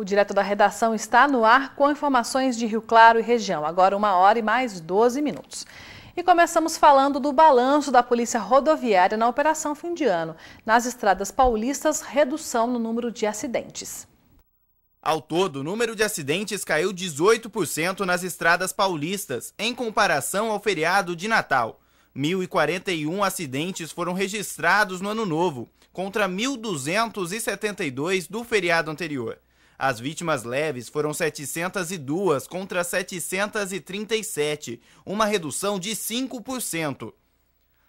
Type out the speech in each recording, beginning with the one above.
O Direto da Redação está no ar com informações de Rio Claro e região. Agora uma hora e mais 12 minutos. E começamos falando do balanço da Polícia Rodoviária na Operação Fim de Ano. Nas estradas paulistas, redução no número de acidentes. Ao todo, o número de acidentes caiu 18% nas estradas paulistas, em comparação ao feriado de Natal. 1.041 acidentes foram registrados no ano novo, contra 1.272 do feriado anterior. As vítimas leves foram 702 contra 737, uma redução de 5%.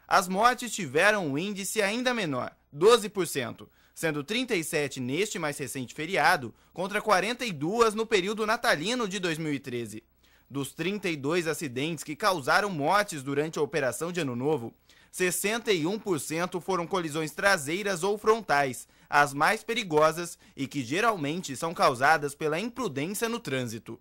As mortes tiveram um índice ainda menor, 12%, sendo 37 neste mais recente feriado contra 42 no período natalino de 2013. Dos 32 acidentes que causaram mortes durante a operação de Ano Novo, 61% foram colisões traseiras ou frontais, as mais perigosas e que geralmente são causadas pela imprudência no trânsito.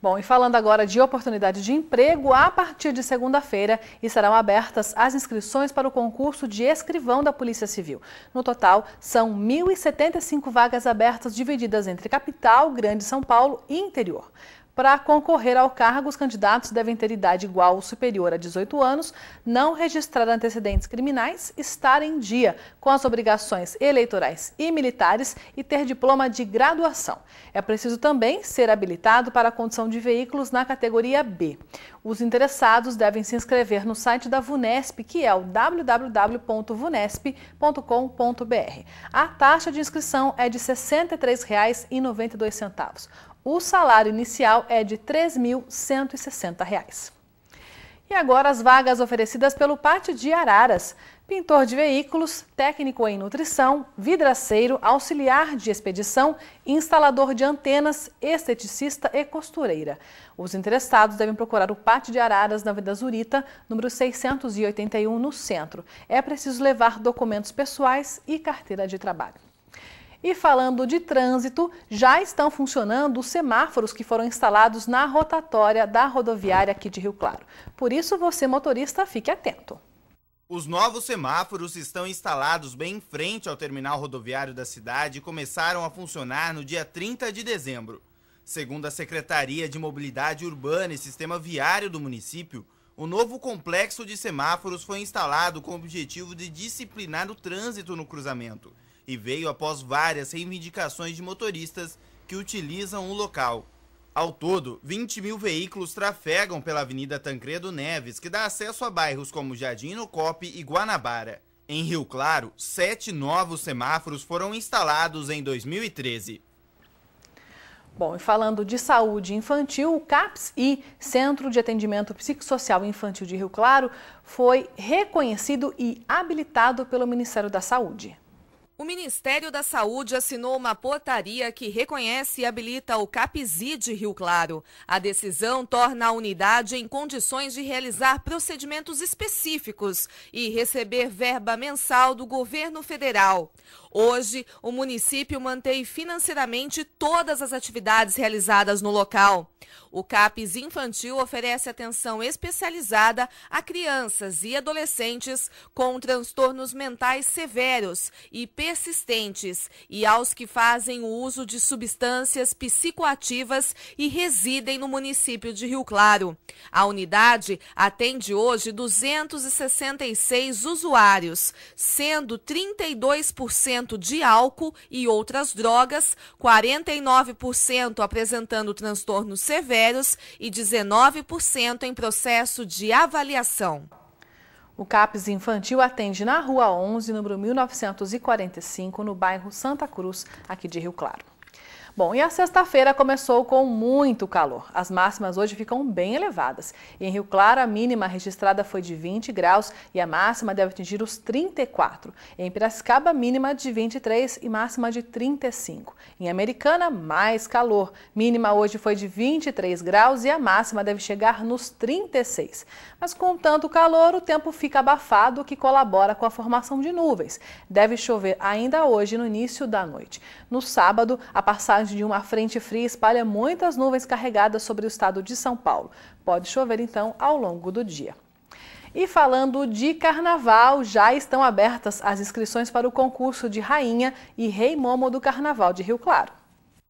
Bom, e falando agora de oportunidade de emprego, a partir de segunda-feira estarão abertas as inscrições para o concurso de escrivão da Polícia Civil. No total, são 1.075 vagas abertas divididas entre capital, Grande São Paulo e interior. Para concorrer ao cargo, os candidatos devem ter idade igual ou superior a 18 anos, não registrar antecedentes criminais, estar em dia com as obrigações eleitorais e militares e ter diploma de graduação. É preciso também ser habilitado para a condição de veículos na categoria B. Os interessados devem se inscrever no site da VUNESP, que é o www.vunesp.com.br. A taxa de inscrição é de R$ 63,92. O salário inicial é de R$ 3.160. E agora as vagas oferecidas pelo Pátio de Araras. Pintor de veículos, técnico em nutrição, vidraceiro, auxiliar de expedição, instalador de antenas, esteticista e costureira. Os interessados devem procurar o Pátio de Araras na Vida Zurita, número 681, no centro. É preciso levar documentos pessoais e carteira de trabalho. E falando de trânsito, já estão funcionando os semáforos que foram instalados na rotatória da rodoviária aqui de Rio Claro. Por isso, você motorista, fique atento. Os novos semáforos estão instalados bem em frente ao terminal rodoviário da cidade e começaram a funcionar no dia 30 de dezembro. Segundo a Secretaria de Mobilidade Urbana e Sistema Viário do município, o novo complexo de semáforos foi instalado com o objetivo de disciplinar o trânsito no cruzamento e veio após várias reivindicações de motoristas que utilizam o local. Ao todo, 20 mil veículos trafegam pela Avenida Tancredo Neves, que dá acesso a bairros como Jardim Cope e Guanabara. Em Rio Claro, sete novos semáforos foram instalados em 2013. Bom, e falando de saúde infantil, o CAPS-I, Centro de Atendimento Psicossocial Infantil de Rio Claro, foi reconhecido e habilitado pelo Ministério da Saúde. O Ministério da Saúde assinou uma portaria que reconhece e habilita o CAPZI de Rio Claro. A decisão torna a unidade em condições de realizar procedimentos específicos e receber verba mensal do governo federal. Hoje, o município mantém financeiramente todas as atividades realizadas no local. O CAPES infantil oferece atenção especializada a crianças e adolescentes com transtornos mentais severos e persistentes e aos que fazem o uso de substâncias psicoativas e residem no município de Rio Claro. A unidade atende hoje 266 usuários, sendo 32% de álcool e outras drogas, 49% apresentando transtornos severos critérios e 19% em processo de avaliação. O CAPES Infantil atende na Rua 11, número 1945, no bairro Santa Cruz, aqui de Rio Claro. Bom, e a sexta-feira começou com muito calor. As máximas hoje ficam bem elevadas. Em Rio Claro, a mínima registrada foi de 20 graus e a máxima deve atingir os 34. Em Piracicaba, mínima de 23 e máxima de 35. Em Americana, mais calor. Mínima hoje foi de 23 graus e a máxima deve chegar nos 36. Mas com tanto calor, o tempo fica abafado, o que colabora com a formação de nuvens. Deve chover ainda hoje no início da noite. No sábado, a passagem atividade de uma frente fria espalha muitas nuvens carregadas sobre o estado de São Paulo. Pode chover então ao longo do dia. E falando de carnaval, já estão abertas as inscrições para o concurso de Rainha e Rei Momo do Carnaval de Rio Claro.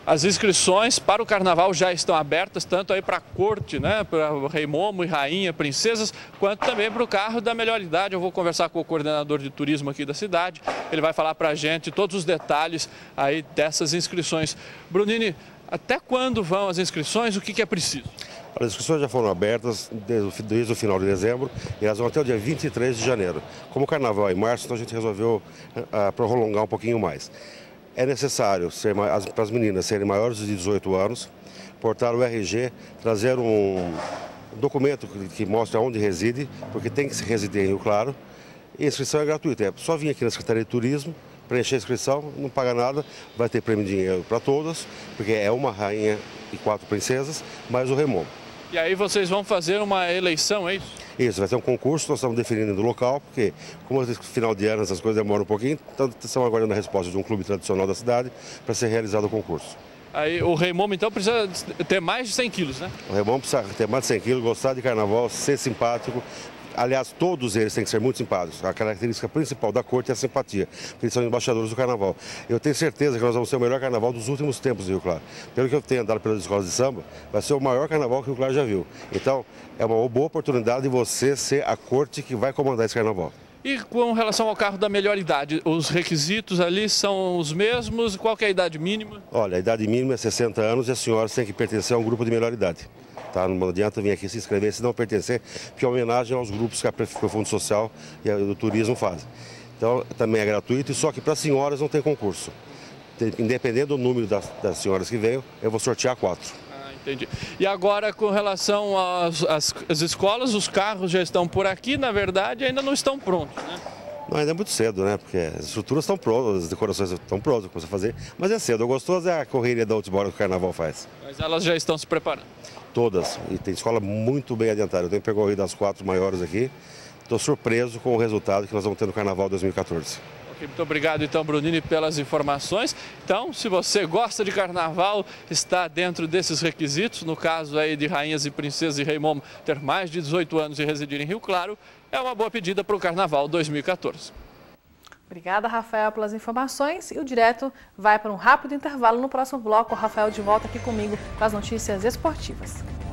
As inscrições para o carnaval já estão abertas, tanto aí para a corte, né, para rei momo e rainha, princesas, quanto também para o carro da melhor idade. Eu vou conversar com o coordenador de turismo aqui da cidade, ele vai falar para a gente todos os detalhes aí dessas inscrições. Brunini, até quando vão as inscrições, o que, que é preciso? As inscrições já foram abertas desde, desde o final de dezembro e elas vão até o dia 23 de janeiro. Como o carnaval é em março, então a gente resolveu uh, eh, ah, prolongar um pouquinho mais é necessário ser, as, para as meninas serem maiores de 18 anos, portar o RG, trazer um documento que, que mostre onde reside, porque tem que se residir em Rio Claro. E a inscrição é gratuita, é só vir aqui na Secretaria de Turismo, preencher a inscrição, não paga nada, vai ter prêmio de dinheiro para todas, porque é uma rainha e quatro princesas, mais o remo. E aí vocês vão fazer uma eleição, é isso? Isso, vai ser um concurso, nós estamos definindo o local, porque como no final de ano essas coisas demoram um pouquinho, então estamos aguardando a resposta de um clube tradicional da cidade para ser realizado o concurso. Aí, o Reimomo, então, precisa ter mais de 100 quilos, né? O Reimomo precisa ter mais de 100 quilos, gostar de carnaval, ser simpático, Aliás, todos eles têm que ser muito simpáticos. A característica principal da corte é a simpatia, porque eles são embaixadores do carnaval. Eu tenho certeza que nós vamos ter o melhor carnaval dos últimos tempos em Rio Claro. Pelo que eu tenho andado pelas escolas de samba, vai ser o maior carnaval que o Rio Claro já viu. Então, é uma boa oportunidade de você ser a corte que vai comandar esse carnaval. E com relação ao carro da melhor idade, os requisitos ali são os mesmos? Qual é a idade mínima? Olha, a idade mínima é 60 anos e as senhoras têm que pertencer a um grupo de melhor idade. Tá? Não adianta vir aqui se inscrever se não pertencer, porque é homenagem aos grupos que a o Fundo Social e o Turismo fazem. Então, também é gratuito, só que para senhoras não tem concurso. Independente do número das, das senhoras que venham, eu vou sortear quatro. Ah, entendi. E agora, com relação às, às, às escolas, os carros já estão por aqui, na verdade, ainda não estão prontos. Não, ainda é muito cedo, né? Porque as estruturas estão prontas, as decorações estão prontas, para a fazer. Mas é cedo. O gostoso é a correria da última hora que o carnaval faz. Mas elas já estão se preparando? Todas. E tem escola muito bem adiantada. Eu tenho percorrido as quatro maiores aqui. Estou surpreso com o resultado que nós vamos ter no carnaval 2014 muito obrigado então, Brunini, pelas informações. Então, se você gosta de carnaval, está dentro desses requisitos, no caso aí de rainhas e princesas e rei momo ter mais de 18 anos e residir em Rio Claro, é uma boa pedida para o Carnaval 2014. Obrigada, Rafael, pelas informações. E o Direto vai para um rápido intervalo. No próximo bloco, o Rafael de volta aqui comigo com as notícias esportivas.